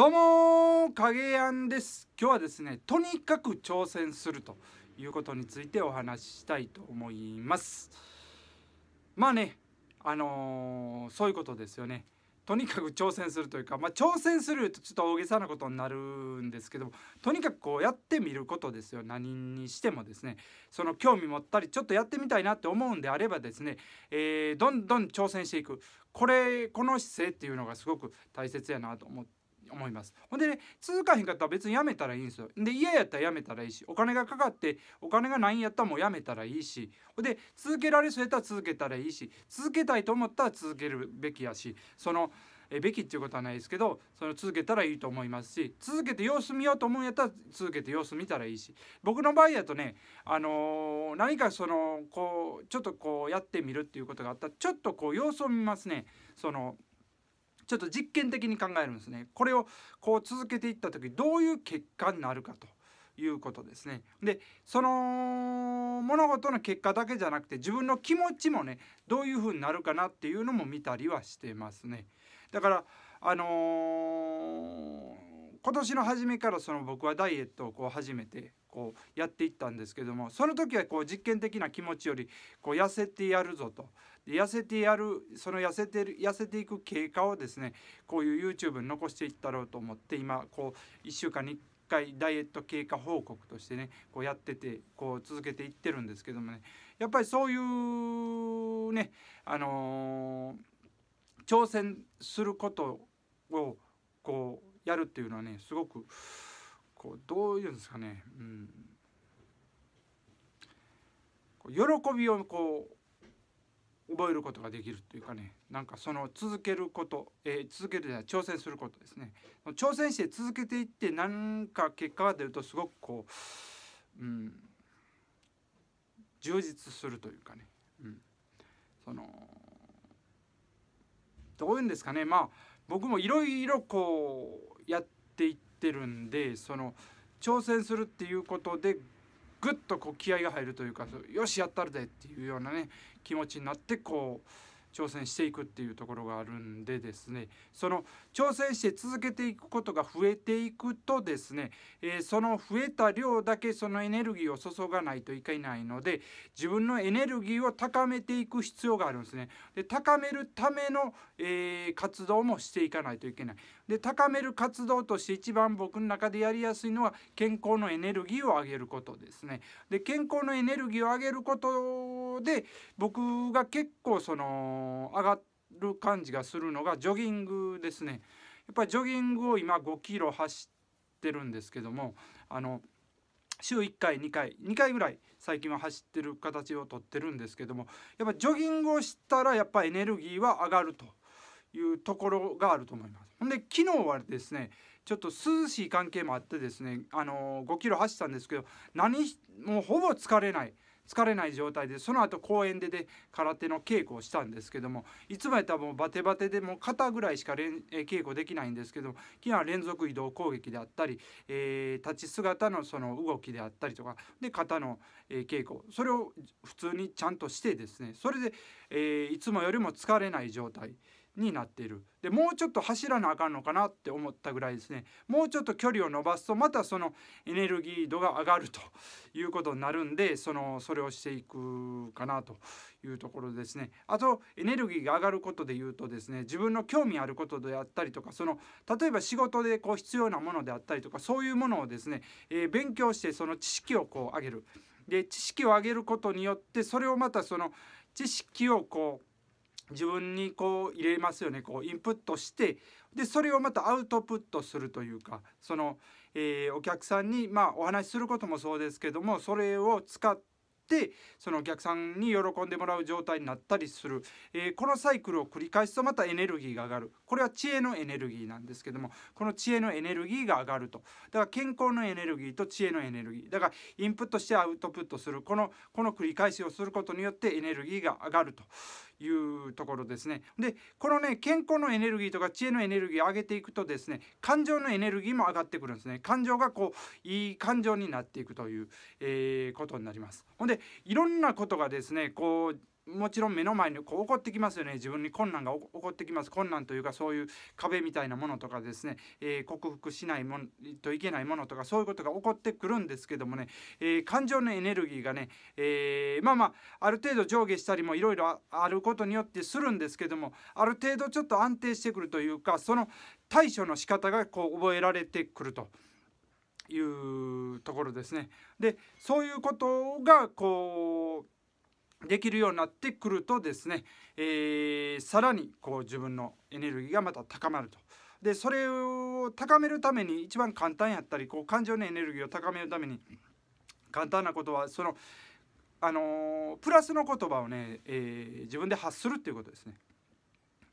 どうも影やんです今日はですねとにかく挑戦するということについてお話ししたいと思いますまあねあのー、そういうことですよねとにかく挑戦するというか、まあ、挑戦するとちょっと大げさなことになるんですけどもとにかくこうやってみることですよ何にしてもですねその興味持ったりちょっとやってみたいなって思うんであればですね、えー、どんどん挑戦していくこれこの姿勢っていうのがすごく大切やなと思って。思います。ほんでね続かへんかったら別にやめたらいいんですよ。で嫌やったらやめたらいいしお金がかかってお金がないんやったらもうやめたらいいしほんで続けられそうやったら続けたらいいし続けたいと思ったら続けるべきやしそのえべきっていうことはないですけどその続けたらいいと思いますし続けて様子見ようと思うんやったら続けて様子見たらいいし僕の場合だとね、あのー、何かそのこうちょっとこうやってみるっていうことがあったらちょっとこう様子を見ますね。そのちょっと実験的に考えるんですねこれをこう続けていった時どういう結果になるかということですねでその物事の結果だけじゃなくて自分の気持ちもねどういうふうになるかなっていうのも見たりはしてますねだからあのー今年の初めからその僕はダイエットをこう始めてこうやっていったんですけどもその時はこう実験的な気持ちよりこう痩せてやるぞとで痩せてやるその痩せてる痩せていく経過をですねこういう YouTube に残していったろうと思って今こう1週間に1回ダイエット経過報告としてねこうやっててこう続けていってるんですけどもねやっぱりそういうねあのー、挑戦することをこうやるっていうのはねすごくこうどういうんですかね、うん、喜びをこう覚えることができるっていうかねなんかその続けること、えー、続ける挑戦することですね挑戦して続けていって何か結果が出るとすごくこう、うん、充実するというかね、うん、そのどういうんですかねまあ僕もいろいろこうやっていってるんでその挑戦するっていうことでぐっとこう気合が入るというかよしやったるでっていうようなね気持ちになってこう挑戦していくっていうところがあるんでですねその挑戦して続けていくことが増えていくとですね、えー、その増えた量だけそのエネルギーを注がないといけないので自分のエネルギーを高めていく必要があるんですね。で高めるための、えー、活動もしていかないといけない。で高める活動として一番僕の中でやりやすいのは健康のエネルギーを上げることですね。で健康のエネルギーを上げることで僕が結構その上がる感じがするのがジョギングですね。やっぱりジョギングを今5キロ走ってるんですけどもあの週1回2回2回ぐらい最近は走ってる形をとってるんですけどもやっぱジョギングをしたらやっぱエネルギーは上がるというところがあると思います。ほんで昨日はですねちょっと涼しい関係もあってですねあの5キロ走ったんですけど何もうほぼ疲れない。疲れない状態でその後公園でで空手の稽古をしたんですけどもいつもやったらもうバテバテでもう肩ぐらいしかえ稽古できないんですけども昨日は連続移動攻撃であったり、えー、立ち姿のその動きであったりとかで肩の、え稽古それを普通にちゃんとしてですねそれで、えー、いつもよりも疲れない状態。になっているでもうちょっと走らなあかんのかなって思ったぐらいですねもうちょっと距離を伸ばすとまたそのエネルギー度が上がると いうことになるんでそのそれをしていくかなというところですねあとエネルギーが上がることでいうとですね自分の興味あることであったりとかその例えば仕事でこう必要なものであったりとかそういうものをですね、えー、勉強してその知識をこう上げるで知識を上げることによってそれをまたその知識をこう自分にこう入れますよねこうインプットしてでそれをまたアウトプットするというかその、えー、お客さんに、まあ、お話しすることもそうですけどもそれを使ってそのお客さんに喜んでもらう状態になったりする、えー、このサイクルを繰り返すとまたエネルギーが上がるこれは知恵のエネルギーなんですけどもこの知恵のエネルギーが上がるとだから健康のエネルギーと知恵のエネルギーだからインプットしてアウトプットするこのこの繰り返しをすることによってエネルギーが上がるというところですね。でこのね健康のエネルギーとか知恵のエネルギーを上げていくとですね感情のエネルギーも上がってくるんですね。感情がこういい感情になっていくという、えー、ことになります。ほんでいろんなことがですねこうもちろん目の前にこう起こってきますよね自分に困難が起こってきます困難というかそういう壁みたいなものとかですね、えー、克服しないもんといけないものとかそういうことが起こってくるんですけどもね、えー、感情のエネルギーがね、えー、まあまあある程度上下したりもいろいろあることによってするんですけどもある程度ちょっと安定してくるというかその対処の仕方がこう覚えられてくると。いうところですねでそういうことがこうできるようになってくるとですね、えー、さらにこう自分のエネルギーがまた高まると。でそれを高めるために一番簡単やったりこう感情のエネルギーを高めるために簡単なことはその、あのー、プラスの言葉をね、えー、自分で発するっていうことですね。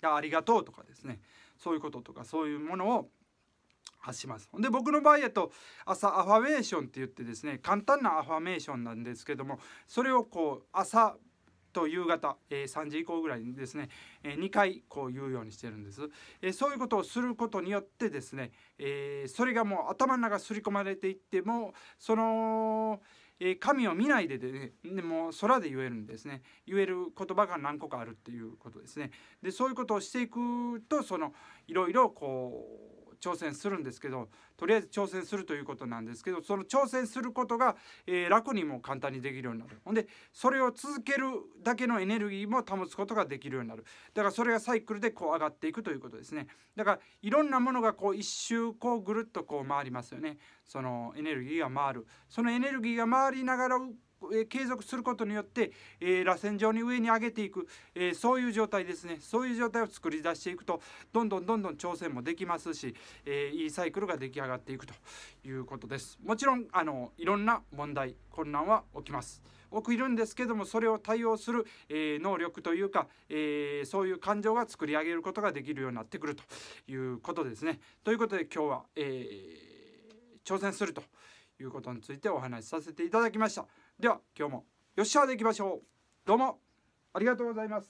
ありがとうとかですねそういうこととかそういうものを発しますで僕の場合やと朝アファメーションって言ってですね簡単なアファメーションなんですけどもそれをこう朝と夕方、えー、3時以降ぐらいにですね、えー、2回こう言うようにしてるんです、えー、そういうことをすることによってですね、えー、それがもう頭の中すり込まれていってもその、え神を見ないでで,、ね、でも空で言えるんですね言える言葉が何個かあるっていうことですねでそういうことをしていくとそのいろいろこう挑戦するんですけどとりあえず挑戦するということなんですけどその挑戦することが、えー、楽にも簡単にできるようになるほんでそれを続けるだけのエネルギーも保つことができるようになるだからそれがサイクルでこう上がっていくということですねだからいろんなものがこう一周こうぐるっとこう回りますよねそのエネルギーが回るそのエネルギーが回りながらえ継続することによって、えー、螺旋状に上に上げていく、えー、そういう状態ですねそういう状態を作り出していくとどんどんどんどん挑戦もできますし、えー、いいサイクルが出来上がっていくということですもちろんあのいろんな問題混乱は起きます多くいるんですけどもそれを対応する、え能力というか、えそういう感情が作り上げることができるようになってくるということですねということで今日は、え挑戦するということについてお話しさせていただきました。では今日もよっしゃでいきましょうどうもありがとうございます